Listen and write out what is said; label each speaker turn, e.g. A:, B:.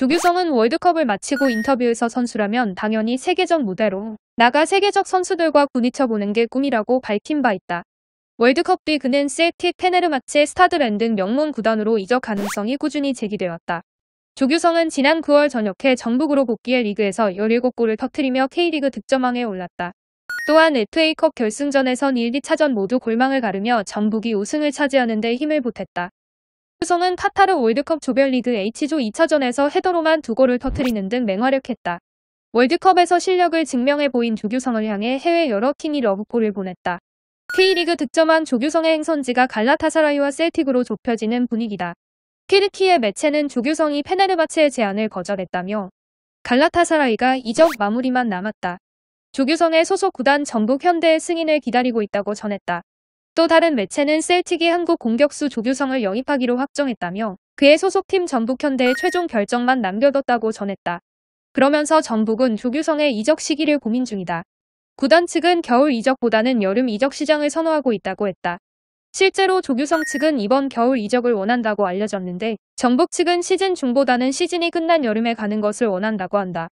A: 조규성은 월드컵을 마치고 인터뷰에서 선수라면 당연히 세계적 무대로 나가 세계적 선수들과 부이쳐보는게 꿈이라고 밝힌 바 있다. 월드컵 뒤 그는 셀틱 페네르마체 스타드랜등 명문 구단으로 이적 가능성이 꾸준히 제기되었다. 조규성은 지난 9월 전역해 전북으로 복귀해 리그에서 17골을 터트리며 K리그 득점왕에 올랐다. 또한 FA컵 결승전에선 1, 2차전 모두 골망을 가르며 전북이 우승을 차지하는 데 힘을 보탰다. 후성은 카타르 월드컵 조별리그 H조 2차전에서 헤더로만 두 골을 터뜨리는 등 맹활약했다. 월드컵에서 실력을 증명해 보인 조규성을 향해 해외 여러 팀이 러브골을 보냈다. K리그 득점한 조규성의 행선지가 갈라타사라이와 셀틱으로 좁혀지는 분위기다. 키르키의 매체는 조규성이 페네르바체의 제안을 거절했다며 갈라타사라이가 이적 마무리만 남았다. 조규성의 소속 구단 전북 현대의 승인을 기다리고 있다고 전했다. 또 다른 매체는 셀틱이 한국 공격수 조규성을 영입하기로 확정했다며 그의 소속팀 전북현대의 최종 결정만 남겨뒀다고 전했다. 그러면서 전북은 조규성의 이적 시기를 고민 중이다. 구단 측은 겨울 이적보다는 여름 이적 시장을 선호하고 있다고 했다. 실제로 조규성 측은 이번 겨울 이적을 원한다고 알려졌는데 전북 측은 시즌 중보다는 시즌이 끝난 여름에 가는 것을 원한다고 한다.